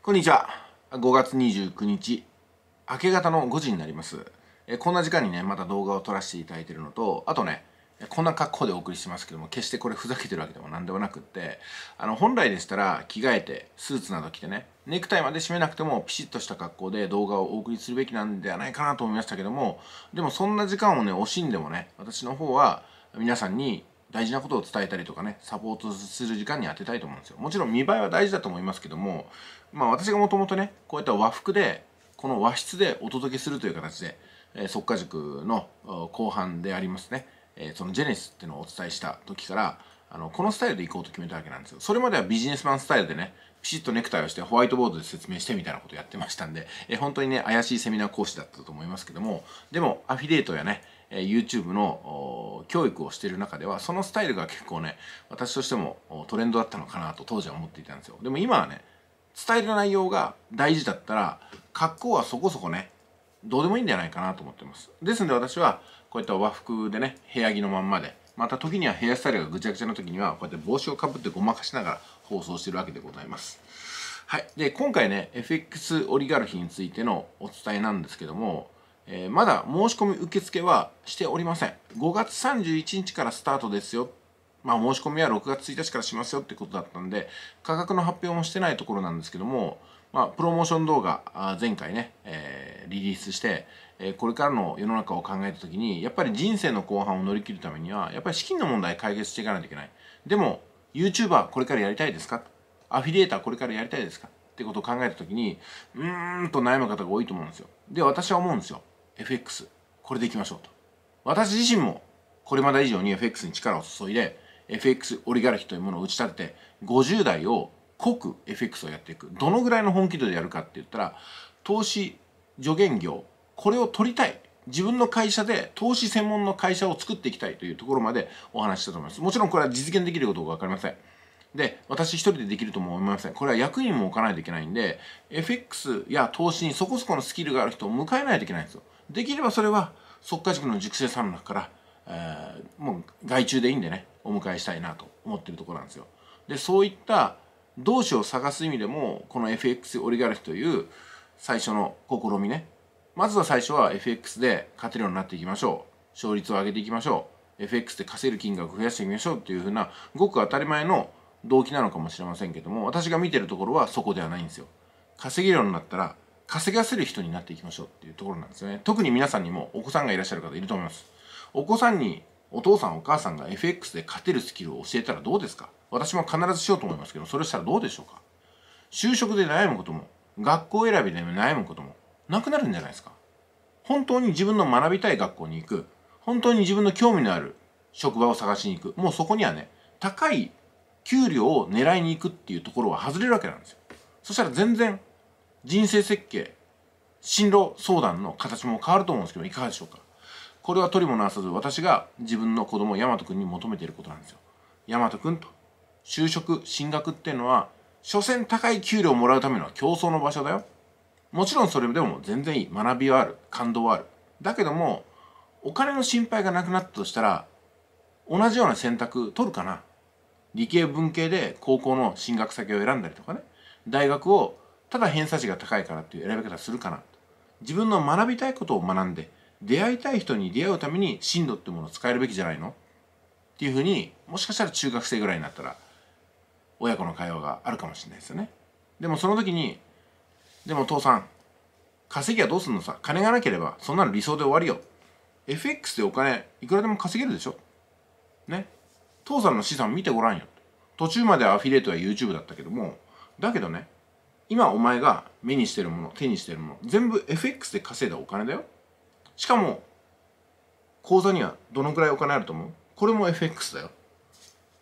こんにちは。5月29日、明け方の5時になります。えこんな時間にね、また動画を撮らせていただいてるのと、あとね、こんな格好でお送りしてますけども、決してこれふざけてるわけでも何でもなくって、あの、本来でしたら着替えて、スーツなど着てね、ネクタイまで締めなくてもピシッとした格好で動画をお送りするべきなんではないかなと思いましたけども、でもそんな時間をね、惜しんでもね、私の方は皆さんに大事なことを伝えたりとかね、サポートする時間に当てたいと思うんですよ。もちろん見栄えは大事だと思いますけども、まあ私がもともとねこういった和服でこの和室でお届けするという形で、えー、即家塾の後半でありますね、えー、そのジェネシスっていうのをお伝えした時からあのこのスタイルで行こうと決めたわけなんですよそれまではビジネスマンスタイルでねピシッとネクタイをしてホワイトボードで説明してみたいなことやってましたんで、えー、本当にね怪しいセミナー講師だったと思いますけどもでもアフィリエイトやねえ YouTube の教育をしている中ではそのスタイルが結構ね私としてもトレンドだったのかなと当時は思っていたんですよでも今はね伝える内容が大事だったら格好はそこそこねどうでもいいんじゃないかなと思ってますですので私はこういった和服でね部屋着のまんまでまた時にはヘアスタイルがぐちゃぐちゃの時にはこうやって帽子をかぶってごまかしながら放送してるわけでございますはいで今回ね FX オリガルヒについてのお伝えなんですけどもえー、まだ申し込み受付はしておりません5月31日からスタートですよまあ、申し込みは6月1日からしますよってことだったんで、価格の発表もしてないところなんですけども、まあ、プロモーション動画、前回ね、えー、リリースして、えー、これからの世の中を考えたときに、やっぱり人生の後半を乗り切るためには、やっぱり資金の問題解決していかないといけない。でも、YouTuber これからやりたいですかアフィリエーターこれからやりたいですかってことを考えたときに、うーんと悩む方が多いと思うんですよ。で、私は思うんですよ。FX、これでいきましょうと。私自身も、これまで以上に FX に力を注いで、FX オリガルヒというものを打ち立てて50代を濃く FX をやっていくどのぐらいの本気度でやるかって言ったら投資助言業これを取りたい自分の会社で投資専門の会社を作っていきたいというところまでお話したと思いますもちろんこれは実現できることが分かりませんで私一人でできるとも思いませんこれは役にも置かないといけないんで FX や投資にそこそこのスキルがある人を迎えないといけないんですよできればそれは即価塾の塾生さんの中から、えー、もう外注でいいんでねお迎えしたいなと思ってるところなんですよ。でそういった同志を探す意味でもこの FX オリガルヒという最初の試みねまずは最初は FX で勝てるようになっていきましょう勝率を上げていきましょう FX で稼げる金額を増やしていきましょうっていうふうなごく当たり前の動機なのかもしれませんけども私が見てるところはそこではないんですよ稼げるようになったら稼がせる人になっていきましょうっていうところなんですよね特に皆さんにもお子さんがいらっしゃる方いると思いますお子さんにお父さんお母さんが FX で勝てるスキルを教えたらどうですか私も必ずしようと思いますけど、それしたらどうでしょうか就職で悩むことも、学校選びで悩むことも、なくなるんじゃないですか本当に自分の学びたい学校に行く、本当に自分の興味のある職場を探しに行く、もうそこにはね、高い給料を狙いに行くっていうところは外れるわけなんですよ。そしたら全然人生設計、進路相談の形も変わると思うんですけど、いかがでしょうかこれは取りもなさず私が自分の子供大和君に求めていることなんですよ大和君と就職進学っていうのは所詮高い給料をもらうための競争の場所だよもちろんそれでも全然いい学びはある感動はあるだけどもお金の心配がなくなったとしたら同じような選択取るかな理系文系で高校の進学先を選んだりとかね大学をただ偏差値が高いからっていう選び方するかな自分の学びたいことを学んで出会いたい人に出会うために進路ってものを使えるべきじゃないのっていうふうにもしかしたら中学生ぐらいになったら親子の会話があるかもしれないですよねでもその時にでも父さん稼ぎはどうすんのさ金がなければそんなの理想で終わりよ FX でお金いくらでも稼げるでしょね父さんの資産見てごらんよ途中までアフィリエイトは YouTube だったけどもだけどね今お前が目にしてるもの手にしてるもの全部 FX で稼いだお金だよしかも口座にはどのくらいお金あると思うこれも FX だよ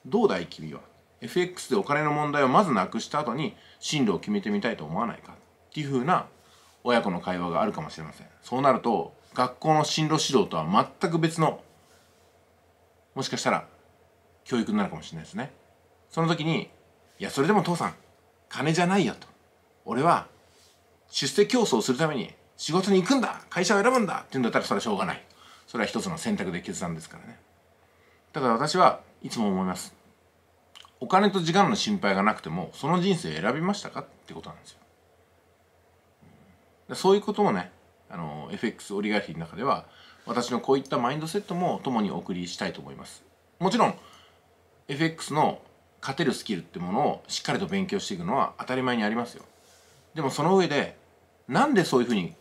どうだい君は FX でお金の問題をまずなくした後に進路を決めてみたいと思わないかっていうふうな親子の会話があるかもしれませんそうなると学校の進路指導とは全く別のもしかしたら教育になるかもしれないですねその時に「いやそれでも父さん金じゃないよ」と「俺は出世競争をするために仕事に行くんだ会社を選ぶんだっていうんだったらそれはしょうがないそれは一つの選択で決断ですからねだから私はいつも思いますお金と時間の心配がなくてもその人生選びましたかってことなんですよそういうこともねあの FX オリガルヒの中では私のこういったマインドセットも共にお送りしたいと思いますもちろん FX の勝てるスキルってものをしっかりと勉強していくのは当たり前にありますよでもその上でなんでそういうふうに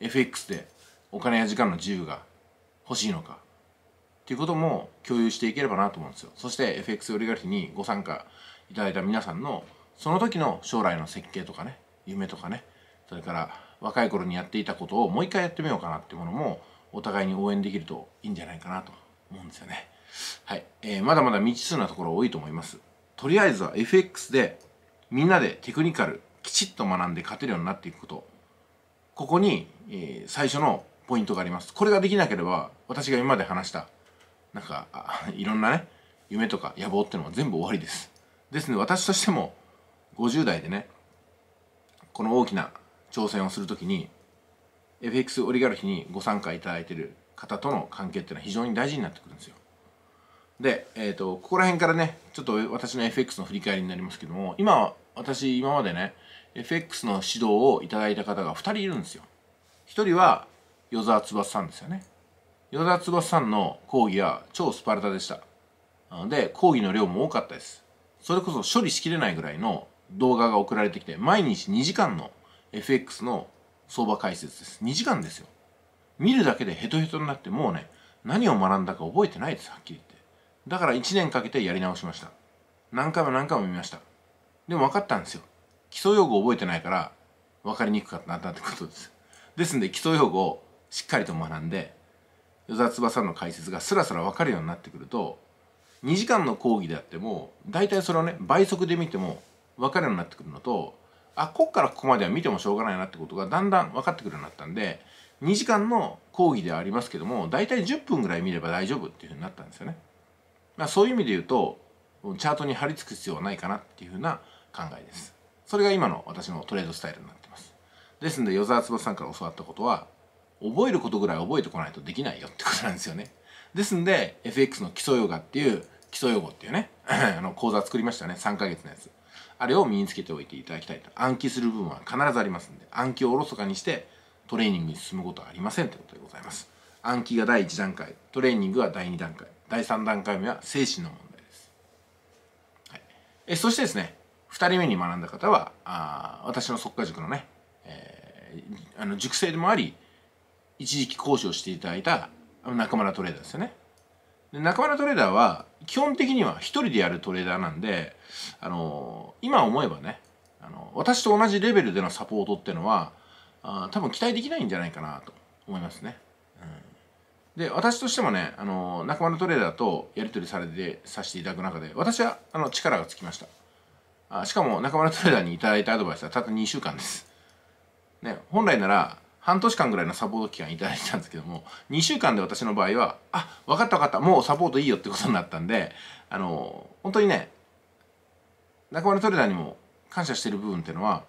FX でお金や時間の自由が欲しいのかっていうことも共有していければなと思うんですよそして FX オリガルヒにご参加いただいた皆さんのその時の将来の設計とかね夢とかねそれから若い頃にやっていたことをもう一回やってみようかなっていうものもお互いに応援できるといいんじゃないかなと思うんですよねはい、えー、まだまだ未知数なところ多いと思いますとりあえずは FX でみんなでテクニカルきちっと学んで勝てるようになっていくことここに、えー、最初のポイントがあります。これができなければ、私が今まで話した、なんか、いろんなね、夢とか野望っていうのは全部終わりです。ですので、私としても、50代でね、この大きな挑戦をするときに、FX オリガルヒにご参加いただいている方との関係っていうのは非常に大事になってくるんですよ。で、えっ、ー、と、ここら辺からね、ちょっと私の FX の振り返りになりますけども、今、私、今までね、FX の指導をいただいた方が2人いるんですよ。1人は与沢翼さんですよね。与沢翼さんの講義は超スパルタでした。なので、講義の量も多かったです。それこそ処理しきれないぐらいの動画が送られてきて、毎日2時間の FX の相場解説です。2時間ですよ。見るだけでヘトヘトになって、もうね、何を学んだか覚えてないです、はっきり言って。だから1年かけてやり直しました。何回も何回も見ました。でも分かったんですよ。基礎用語覚えてないから分かりにくかったなってことです。ですんで基礎用語をしっかりと学んで与沢翼の解説がスラスラ分かるようになってくると2時間の講義であっても大体それをね倍速で見ても分かるようになってくるのとあこっからここまでは見てもしょうがないなってことがだんだん分かってくるようになったんで2時間の講義ではありますけども大体10分ぐらい見れば大丈夫っていうふうになったんですよね。まあ、そういう意味で言うとチャートに貼り付く必要はないかなっていうふうな考えです。それが今の私のトレードスタイルになってますですんで与沢翼さんから教わったことは覚えることぐらい覚えてこないとできないよってことなんですよねですんで FX の基礎ヨガっていう基礎用語っていうね あの講座作りましたね3ヶ月のやつあれを身につけておいていただきたいと暗記する部分は必ずありますんで暗記をおろそかにしてトレーニングに進むことはありませんってことでございます暗記が第1段階トレーニングは第2段階第3段階目は精神の問題です、はい、えそしてですね2人目に学んだ方はあ私の即家塾のね、えー、あの塾生でもあり一時期講師をしていただいた中村トレーダーですよね。で中村トレーダーは基本的には1人でやるトレーダーなんで、あのー、今思えばね、あのー、私と同じレベルでのサポートってのはあ多分期待できないんじゃないかなと思いますね。うん、で私としてもね、あのー、中村トレーダーとやり取りされてさせていただく中で私はあの力がつきました。あしかも中村トレーダーにいただいたアドバイスはたった2週間です。ね、本来なら半年間ぐらいのサポート期間いただいてたんですけども、2週間で私の場合は、あ、分かった分かった、もうサポートいいよってことになったんで、あの、本当にね、中丸トレーダーにも感謝してる部分っていうのは、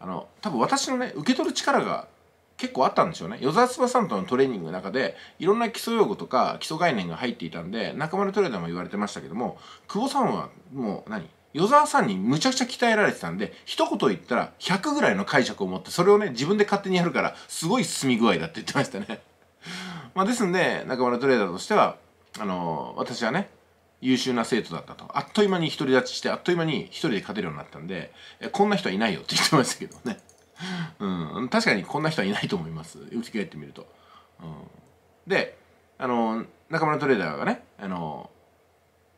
あの、多分私のね、受け取る力が結構あったんでしょうね。与沢翼さんとのトレーニングの中で、いろんな基礎用語とか基礎概念が入っていたんで、中丸トレーダーも言われてましたけども、久保さんはもう何与沢さんにむちゃくちゃ鍛えられてたんで、一言言ったら100ぐらいの解釈を持って、それをね、自分で勝手にやるから、すごい進み具合だって言ってましたね。まあ、ですんで、中村トレーダーとしては、あのー、私はね、優秀な生徒だったと。あっという間に独り立ちして、あっという間に一人で勝てるようになったんで、こんな人はいないよって言ってましたけどね。うん、確かにこんな人はいないと思います。打ち返れてみると。うん、で、あのー、中村トレーダーがね、あのー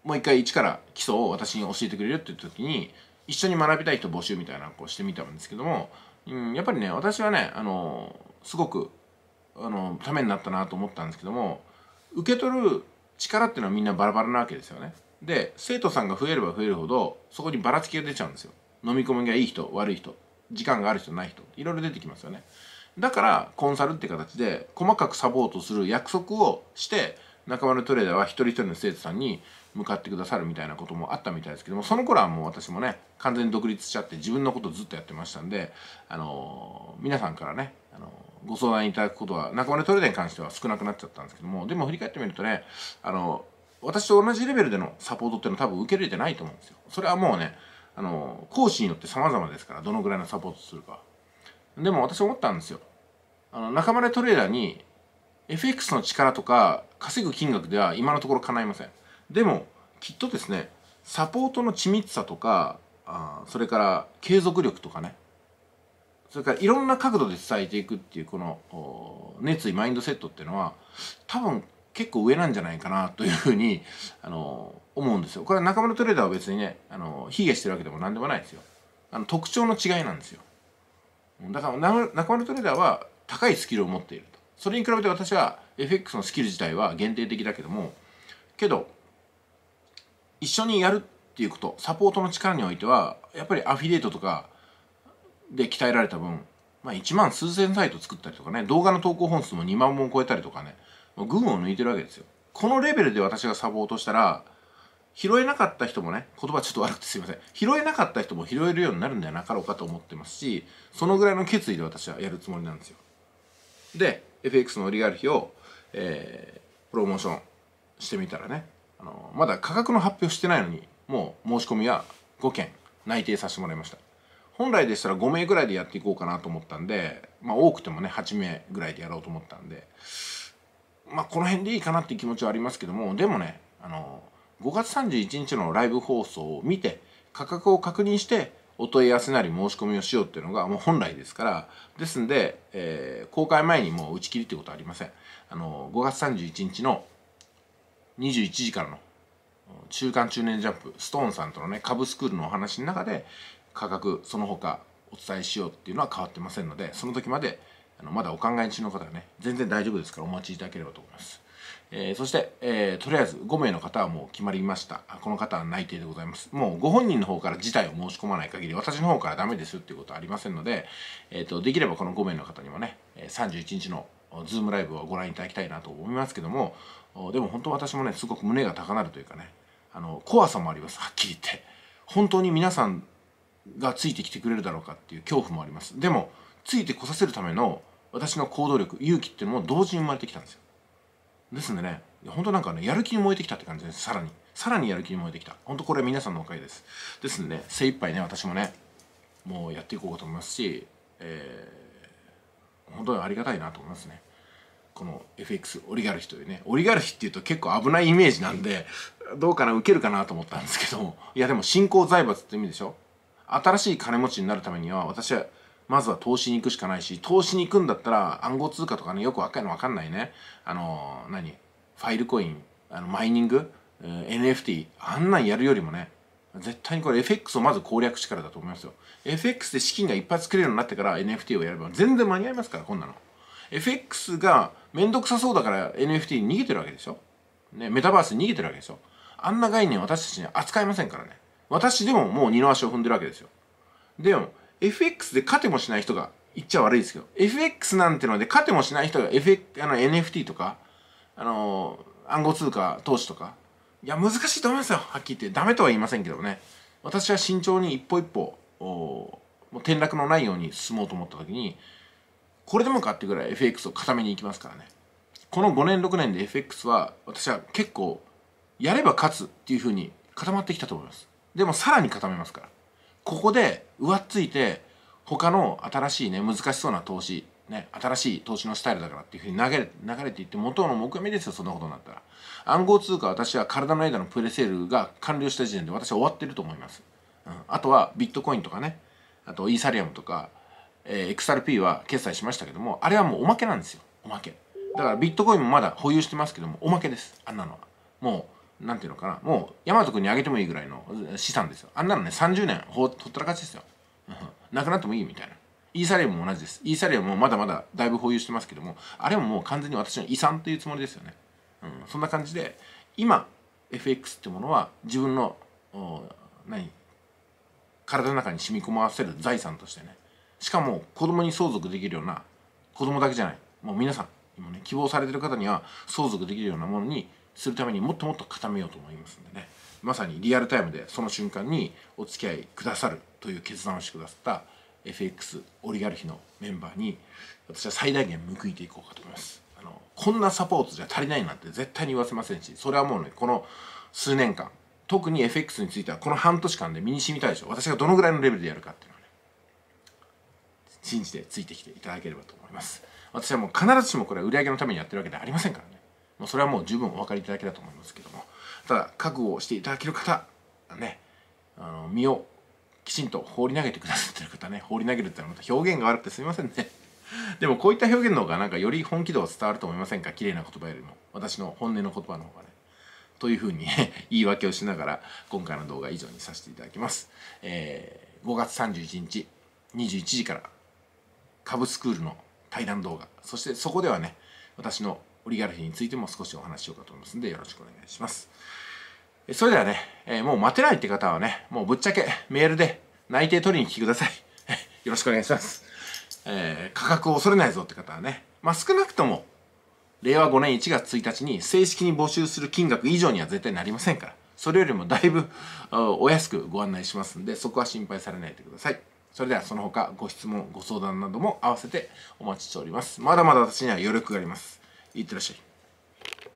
もう一回一から基礎を私に教えてくれるっていう時に一緒に学びたい人募集みたいなこうしてみたんですけども、うん、やっぱりね私はねあのすごくあのためになったなと思ったんですけども受け取る力っていうのはみんなバラバラなわけですよね。で生徒さんが増えれば増えるほどそこにばらつきが出ちゃうんですよ。飲み込みがいい人悪い人時間がある人ない人いろいろ出てきますよね。だからコンサルって形で細かくサポートする約束をして仲間のトレーダーは一人一人の生徒さんに向かってくださるみたいなこともあったみたいですけどもその頃はもう私もね完全に独立しちゃって自分のことずっとやってましたんで、あのー、皆さんからね、あのー、ご相談いただくことは仲間のトレーダーに関しては少なくなっちゃったんですけどもでも振り返ってみるとね、あのー、私と同じレベルでのサポートっていうのは多分受け入れてないと思うんですよ。それはもうねあの講師によって様々ですからどのぐらいのサポートするかでも私思ったんですよあの仲間トレーダーに FX の力とか稼ぐ金額では今のところ叶いませんでもきっとですねサポートの緻密さとかあそれから継続力とかねそれからいろんな角度で伝えていくっていうこの熱意マインドセットっていうのは多分結構上なんじゃないかなというふうに、あの思うんですよ。これは仲間のトレーダーは別にね、あの卑下してるわけでも何でもないですよ。あの特徴の違いなんですよ。だから仲間のトレーダーは高いスキルを持っている。それに比べて私は FX のスキル自体は限定的だけどもけど一緒にやるっていうことサポートの力においてはやっぱりアフィリエイトとかで鍛えられた分、まあ、1万数千サイト作ったりとかね動画の投稿本数も2万本超えたりとかね群を抜いてるわけですよこのレベルで私がサポートしたら拾えなかった人もね言葉ちょっと悪くてすいません拾えなかった人も拾えるようになるんではなかろうかと思ってますしそのぐらいの決意で私はやるつもりなんですよで FX のオリガルヒを、えー、プロモーションしてみたらね、あのまだ価格の発表してないのにもう申し込みは5件内定させてもらいました本来でしたら5名ぐらいでやっていこうかなと思ったんで、まあ、多くてもね8名ぐらいでやろうと思ったんで、まあ、この辺でいいかなっていう気持ちはありますけどもでもねあの5月31日のライブ放送を見て価格を確認してお問い合わせなり申し込みをしようっていうのがもう本来ですからですんで、えー、公開前にもう打ち切りってことはありませんあの5月31日の21時からの中間中年ジャンプストーンさんとのね株スクールのお話の中で価格その他お伝えしようっていうのは変わってませんのでその時まであのまだお考え中の方はね全然大丈夫ですからお待ちいただければと思いますえー、そして、えー、とりあえず5名の方はもう決まりましたこの方は内定でございますもうご本人の方から事態を申し込まない限り私の方からダメですっていうことはありませんので、えーと、とできればこの5名の方にもね31日のズームライブをご覧いただきたいなと思いますけどもでも本当私もねすごく胸が高鳴るというかねあの怖さもありますはっきり言って本当に皆さんがついてきてくれるだろうかっていう恐怖もありますでもついてこさせるための私の行動力勇気っていうのも同時に生まれてきたんですよですのでね本当なんかねやる気に燃えてきたって感じですさらにさらにやる気に燃えてきた本当これ皆さんのおかげですですんで、ね、精一杯ね私もねもうやっていこうかと思いますし、えー、本当にありがたいなと思いますねこの FX オリガルヒというねオリガルヒっていうと結構危ないイメージなんでどうかな受けるかなと思ったんですけどいやでも新興財閥って意味でしょ新しい金持ちになるためには私はまずは投資に行くしかないし、投資に行くんだったら暗号通貨とかね、よくわかんわかんないね。あの、何ファイルコイン、あのマイニング、NFT、あんなんやるよりもね、絶対にこれ FX をまず攻略しからだと思いますよ。FX で資金がいっぱい作れるようになってから NFT をやれば全然間に合いますから、こんなの。FX がめんどくさそうだから NFT に逃げてるわけでしょ。ね、メタバースに逃げてるわけでしょ。あんな概念私たちに扱いませんからね。私でももう二の足を踏んでるわけですよ。でも、FX で勝てもしない人が、言っちゃ悪いですけど、FX なんてので勝てもしない人が、FX、あの NFT とか、あのー、暗号通貨投資とか、いや、難しいと思いますよ。はっきり言って。ダメとは言いませんけどね。私は慎重に一歩一歩、もう転落のないように進もうと思った時に、これでもかってぐらい FX を固めに行きますからね。この5年、6年で FX は、私は結構、やれば勝つっていう風に固まってきたと思います。でもさらに固めますから。ここで上っついて他の新しいね難しそうな投資ね、新しい投資のスタイルだからっていうふうに流れ流れていって元の目目ですよそんなことになったら暗号通貨私は体の間のプレセールが完了した時点で私は終わってると思います、うん、あとはビットコインとかねあとイーサリアムとか、えー、XRP は決済しましたけどもあれはもうおまけなんですよおまけだからビットコインもまだ保有してますけどもおまけですあんなのはもうなんていうのかなもう山和君にあげてもいいぐらいの資産ですよあんなのね30年ほったらかしですよなくなってもいいみたいなイーサリアムも同じですイーサリアムもまだまだだいぶ保有してますけどもあれももう完全に私の遺産というつもりですよね、うん、そんな感じで今 FX ってものは自分の何体の中に染み込ませる財産としてねしかも子供に相続できるような子供だけじゃないもう皆さん今ね希望されてる方には相続できるようなものにするためにもっともっと固めようと思いますんでねまさにリアルタイムでその瞬間にお付き合いくださるという決断をしてくださった FX オリガルヒのメンバーに私は最大限報いていこうかと思いますあのこんなサポートじゃ足りないなんて絶対に言わせませんしそれはもうねこの数年間特に FX についてはこの半年間で身に染みたでしょ私がどのぐらいのレベルでやるかっていうのはね信じてついてきていただければと思います私はもう必ずしもこれは売り上げのためにやってるわけではありませんからねもうそれはもう十分お分かりいただけたと思いますけどもただ覚悟をしていただける方ねあの身をきちんと放り投げてくださってる方ね放り投げるってのはまた表現が悪くてすみませんね でもこういった表現の方がなんかより本気度が伝わると思いませんか綺麗な言葉よりも私の本音の言葉の方がねというふうに 言い訳をしながら今回の動画以上にさせていただきます、えー、5月31日21時からカブスクールの対談動画そしてそこではね私のオリガルヒについても少しお話しようかと思いますので、よろしくお願いします。それではね、えー、もう待てないって方はね、もうぶっちゃけメールで内定取りに来てください。よろしくお願いします。えー、価格を恐れないぞって方はね、まあ、少なくとも、令和5年1月1日に正式に募集する金額以上には絶対なりませんから、それよりもだいぶお安くご案内しますんで、そこは心配されないでください。それではその他ご質問、ご相談なども合わせてお待ちしております。まだまだ私には余力があります。y tres